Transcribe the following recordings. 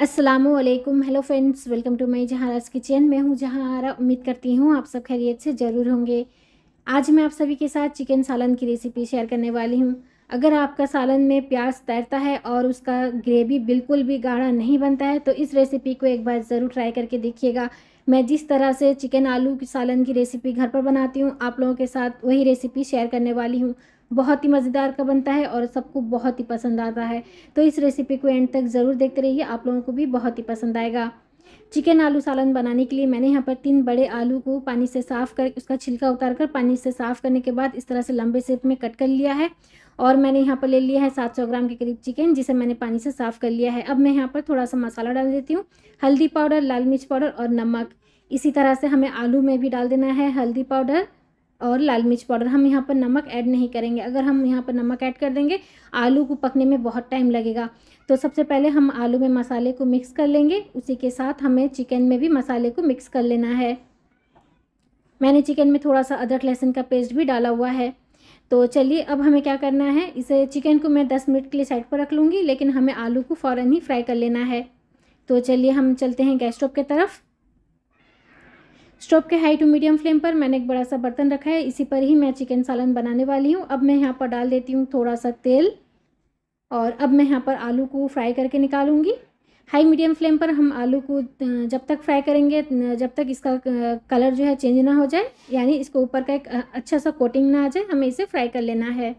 असलकुम hello friends welcome to my Zahara's kitchen मैं हूँ जहारा उम्मीद करती हूँ आप सब खैरियत से ज़रूर होंगे आज मैं आप सभी के साथ चिकन सालन की रेसिपी शेयर करने वाली हूँ अगर आपका सालन में प्याज तैरता है और उसका ग्रेवी बिल्कुल भी गाढ़ा नहीं बनता है तो इस रेसिपी को एक बार ज़रूर ट्राई करके देखिएगा मैं जिस तरह से चिकन आलू की सालन की रेसिपी घर पर बनाती हूँ आप लोगों के साथ वही रेसिपी शेयर करने वाली हूँ बहुत ही मज़ेदार का बनता है और सबको बहुत ही पसंद आता है तो इस रेसिपी को एंड तक ज़रूर देखते रहिए आप लोगों को भी बहुत ही पसंद आएगा चिकन आलू सालन बनाने के लिए मैंने यहाँ पर तीन बड़े आलू को पानी से साफ़ कर उसका छिलका उतार कर पानी से साफ़ करने के बाद इस तरह से लंबे सेप में कट कर लिया है और मैंने यहाँ पर ले लिया है 700 ग्राम के करीब चिकन जिसे मैंने पानी से साफ़ कर लिया है अब मैं यहाँ पर थोड़ा सा मसाला डाल देती हूँ हल्दी पाउडर लाल मिर्च पाउडर और नमक इसी तरह से हमें आलू में भी डाल देना है हल्दी पाउडर और लाल मिर्च पाउडर हम यहाँ पर नमक ऐड नहीं करेंगे अगर हम यहाँ पर नमक ऐड कर देंगे आलू को पकने में बहुत टाइम लगेगा तो सबसे पहले हम आलू में मसाले को मिक्स कर लेंगे उसी के साथ हमें चिकन में भी मसाले को मिक्स कर लेना है मैंने चिकन में थोड़ा सा अदरक लहसुन का पेस्ट भी डाला हुआ है तो चलिए अब हमें क्या करना है इसे चिकन को मैं दस मिनट के लिए साइड पर रख लूँगी लेकिन हमें आलू को फ़ौरन ही फ्राई कर लेना है तो चलिए हम चलते हैं गैस स्टोव की तरफ स्टोव के हाई टू मीडियम फ्लेम पर मैंने एक बड़ा सा बर्तन रखा है इसी पर ही मैं चिकन सालन बनाने वाली हूँ अब मैं यहाँ पर डाल देती हूँ थोड़ा सा तेल और अब मैं यहाँ पर आलू को फ्राई करके निकालूंगी हाई मीडियम फ्लेम पर हम आलू को जब तक फ्राई करेंगे जब तक इसका कलर जो है चेंज ना हो जाए यानी इसको ऊपर का एक अच्छा सा कोटिंग ना आ जाए हमें इसे फ्राई कर लेना है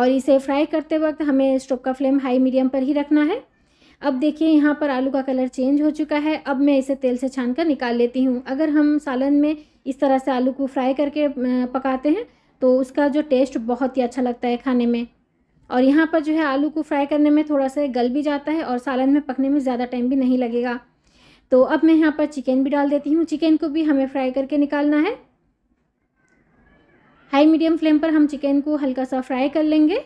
और इसे फ्राई करते वक्त हमें स्टोव का फ्लेम हाई मीडियम पर ही रखना है अब देखिए यहाँ पर आलू का कलर चेंज हो चुका है अब मैं इसे तेल से छान कर निकाल लेती हूँ अगर हम सालन में इस तरह से आलू को फ्राई करके पकाते हैं तो उसका जो टेस्ट बहुत ही अच्छा लगता है खाने में और यहाँ पर जो है आलू को फ्राई करने में थोड़ा सा गल भी जाता है और सालन में पकने में ज़्यादा टाइम भी नहीं लगेगा तो अब मैं यहाँ पर चिकन भी डाल देती हूँ चिकन को भी हमें फ्राई करके निकालना है हाई मीडियम फ्लेम पर हम चिकन को हल्का सा फ्राई कर लेंगे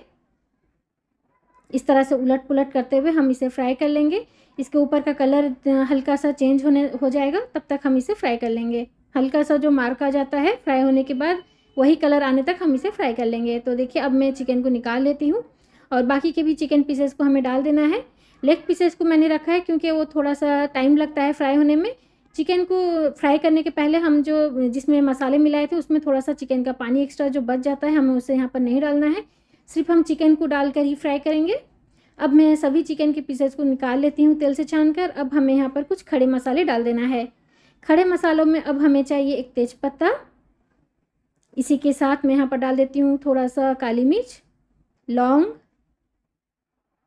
इस तरह से उलट पुलट करते हुए हम इसे फ्राई कर लेंगे इसके ऊपर का कलर हल्का सा चेंज होने हो जाएगा तब तक हम इसे फ्राई कर लेंगे हल्का सा जो मार्क आ जाता है फ्राई होने के बाद वही कलर आने तक हम इसे फ्राई कर लेंगे तो देखिए अब मैं चिकन को निकाल लेती हूँ और बाकी के भी चिकन पीसेस को हमें डाल देना है लेग पीसेस को मैंने रखा है क्योंकि वो थोड़ा सा टाइम लगता है फ्राई होने में चिकन को फ्राई करने के पहले हम जो जिसमें मसाले मिलाए थे उसमें थोड़ा सा चिकन का पानी एक्स्ट्रा जो बच जाता है हमें उसे यहाँ पर नहीं डालना है सिर्फ हम चिकन को डालकर ही फ्राई करेंगे अब मैं सभी चिकन के पीसेस को निकाल लेती हूँ तेल से छान कर अब हमें यहाँ पर कुछ खड़े मसाले डाल देना है खड़े मसालों में अब हमें चाहिए एक तेज़पत्ता इसी के साथ मैं यहाँ पर डाल देती हूँ थोड़ा सा काली मिर्च लौंग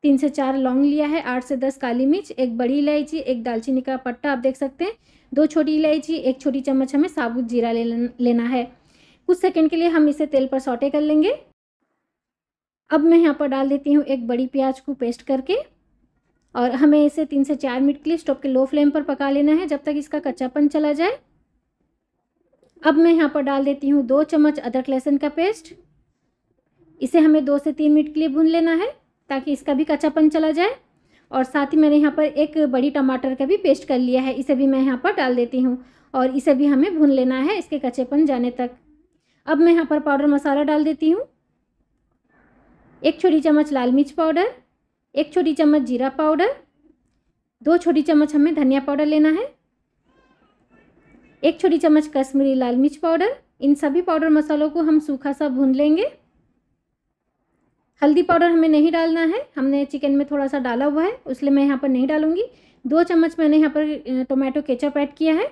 तीन से चार लौंग लिया है आठ से दस काली मिर्च एक बड़ी इलायची एक दालचीनी का पट्टा आप देख सकते हैं दो छोटी इलायची एक छोटी चम्मच हमें साबुत जीरा ले लेना है कुछ सेकंड के लिए हम इसे तेल पर सौटे कर लेंगे अब मैं यहाँ पर डाल देती हूँ एक बड़ी प्याज को पेस्ट करके और हमें इसे तीन से चार मिनट के लिए स्टोव के लो फ्लेम पर पका लेना है जब तक इसका कच्चापन चला जाए अब मैं यहाँ पर डाल देती हूँ दो चम्मच अदरक लहसुन का पेस्ट इसे हमें दो से तीन मिनट के लिए भून लेना है ताकि इसका भी कच्चापन चला जाए और साथ ही मैंने यहाँ पर एक बड़ी टमाटर का भी पेस्ट कर लिया है इसे भी मैं यहाँ पर डाल देती हूँ और इसे भी हमें भून लेना है इसके कच्चेपन जाने तक अब मैं यहाँ पर पाउडर मसाला डाल देती हूँ एक छोटी चम्मच लाल मिर्च पाउडर एक छोटी चम्मच जीरा पाउडर दो छोटी चम्मच हमें धनिया पाउडर लेना है एक छोटी चम्मच कश्मीरी लाल मिर्च पाउडर इन सभी पाउडर मसालों को हम सूखा सा भून लेंगे हल्दी पाउडर हमें नहीं डालना है हमने चिकन में थोड़ा सा डाला हुआ है उसलिए मैं यहाँ पर नहीं डालूंगी दो चम्मच मैंने यहाँ पर टोमेटो केचप ऐड किया है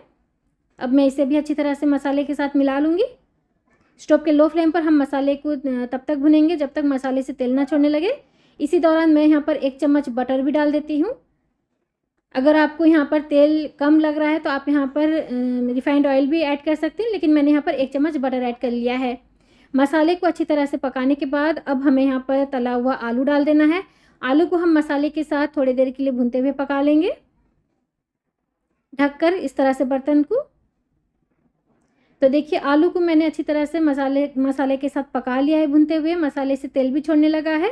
अब मैं इसे भी अच्छी तरह से मसाले के साथ मिला लूँगी स्टोव के लो फ्लेम पर हम मसाले को तब तक भुनेंगे जब तक मसाले से तेल ना छोड़ने लगे इसी दौरान मैं यहाँ पर एक चम्मच बटर भी डाल देती हूँ अगर आपको यहाँ पर तेल कम लग रहा है तो आप यहाँ पर रिफाइंड ऑयल भी ऐड कर सकते हैं लेकिन मैंने यहाँ पर एक चम्मच बटर ऐड कर लिया है मसाले को अच्छी तरह से पकाने के बाद अब हमें यहाँ पर तला हुआ आलू डाल देना है आलू को हम मसाले के साथ थोड़ी देर के लिए भूनते हुए पका लेंगे ढककर इस तरह से बर्तन को तो देखिए आलू को मैंने अच्छी तरह से मसाले मसाले के साथ पका लिया है भुनते हुए मसाले से तेल भी छोड़ने लगा है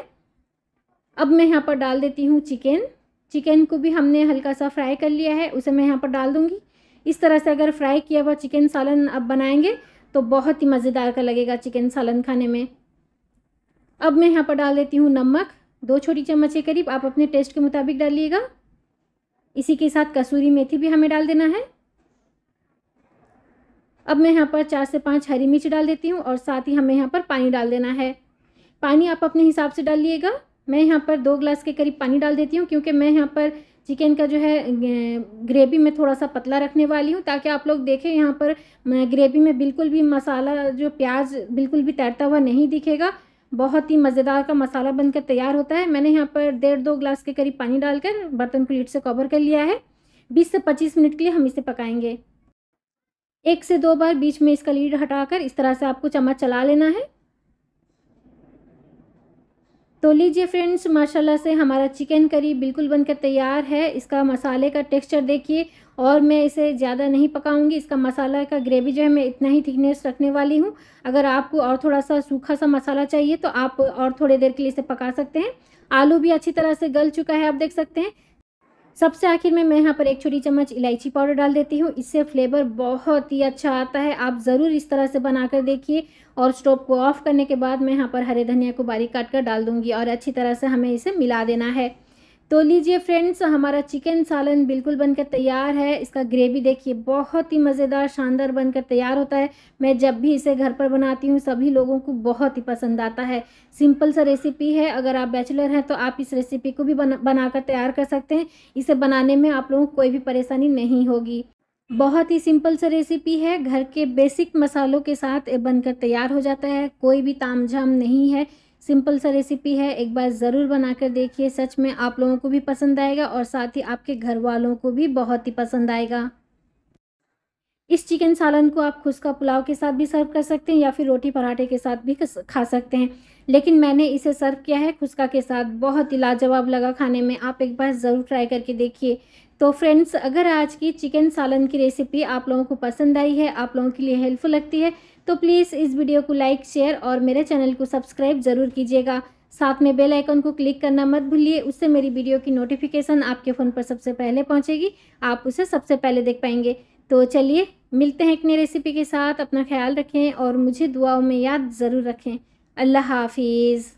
अब मैं यहाँ पर डाल देती हूँ चिकन चिकन को भी हमने हल्का सा फ्राई कर लिया है उसे मैं यहाँ पर डाल दूँगी इस तरह से अगर फ्राई किया हुआ चिकन सालन अब बनाएंगे तो बहुत ही मज़ेदार का लगेगा चिकन सालन खाने में अब मैं यहाँ पर डाल देती हूँ नमक दो छोटी चम्मच के करीब आप अपने टेस्ट के मुताबिक डालिएगा इसी के साथ कसूरी मेथी भी हमें डाल देना है अब मैं यहाँ पर चार से पाँच हरी मिर्च डाल देती हूँ और साथ ही हमें यहाँ पर पानी डाल देना है पानी आप अपने हिसाब से डालिएगा मैं यहाँ पर दो ग्लास के करीब पानी डाल देती हूँ क्योंकि मैं यहाँ पर चिकन का जो है ग्रेवी में थोड़ा सा पतला रखने वाली हूँ ताकि आप लोग देखें यहाँ पर ग्रेवी में बिल्कुल भी मसाला जो प्याज बिल्कुल भी तैरता हुआ नहीं दिखेगा बहुत ही मज़ेदार का मसाला बनकर तैयार होता है मैंने यहाँ पर डेढ़ दो ग्लास के करीब पानी डालकर बर्तन प्लेट से कवर कर लिया है बीस से पच्चीस मिनट के लिए हम इसे पकाएंगे एक से दो बार बीच में इसका लीड हटाकर इस तरह से आपको चम्मच चला लेना है तो लीजिए फ्रेंड्स माशाल्लाह से हमारा चिकन करी बिल्कुल बनकर तैयार है इसका मसाले का टेक्सचर देखिए और मैं इसे ज़्यादा नहीं पकाऊंगी इसका मसाला का ग्रेवी जो है मैं इतना ही थिकनेस रखने वाली हूँ अगर आपको और थोड़ा सा सूखा सा मसाला चाहिए तो आप और थोड़ी देर के लिए इसे पका सकते हैं आलू भी अच्छी तरह से गल चुका है आप देख सकते हैं सबसे आखिर में मैं यहाँ पर एक छोटी चम्मच इलायची पाउडर डाल देती हूँ इससे फ्लेवर बहुत ही अच्छा आता है आप ज़रूर इस तरह से बना कर देखिए और स्टोव को ऑफ़ करने के बाद मैं यहाँ पर हरे धनिया को बारीक काट कर डाल दूँगी और अच्छी तरह से हमें इसे मिला देना है तो लीजिए फ्रेंड्स हमारा चिकन सालन बिल्कुल बनकर तैयार है इसका ग्रेवी देखिए बहुत ही मज़ेदार शानदार बनकर तैयार होता है मैं जब भी इसे घर पर बनाती हूँ सभी लोगों को बहुत ही पसंद आता है सिंपल सा रेसिपी है अगर आप बैचलर हैं तो आप इस रेसिपी को भी बना बनाकर तैयार कर सकते हैं इसे बनाने में आप लोगों को कोई भी परेशानी नहीं होगी बहुत ही सिंपल सा रेसिपी है घर के बेसिक मसालों के साथ बनकर तैयार हो जाता है कोई भी ताम नहीं है सिंपल सा रेसिपी है एक बार ज़रूर बना कर देखिए सच में आप लोगों को भी पसंद आएगा और साथ ही आपके घर वालों को भी बहुत ही पसंद आएगा इस चिकन सालन को आप खुशका पुलाव के साथ भी सर्व कर सकते हैं या फिर रोटी पराठे के साथ भी खा सकते हैं लेकिन मैंने इसे सर्व किया है खुशका के साथ बहुत ही लाजवाब लगा खाने में आप एक बार ज़रूर ट्राई करके देखिए तो फ्रेंड्स अगर आज की चिकन सालन की रेसिपी आप लोगों को पसंद आई है आप लोगों के लिए हेल्पफुल लगती है तो प्लीज़ इस वीडियो को लाइक शेयर और मेरे चैनल को सब्सक्राइब ज़रूर कीजिएगा साथ में बेल आइकन को क्लिक करना मत भूलिए उससे मेरी वीडियो की नोटिफिकेशन आपके फ़ोन पर सबसे पहले पहुंचेगी आप उसे सबसे पहले देख पाएंगे तो चलिए मिलते हैं एक नई रेसिपी के साथ अपना ख्याल रखें और मुझे दुआओं में याद ज़रूर रखें अल्लाह हाफिज़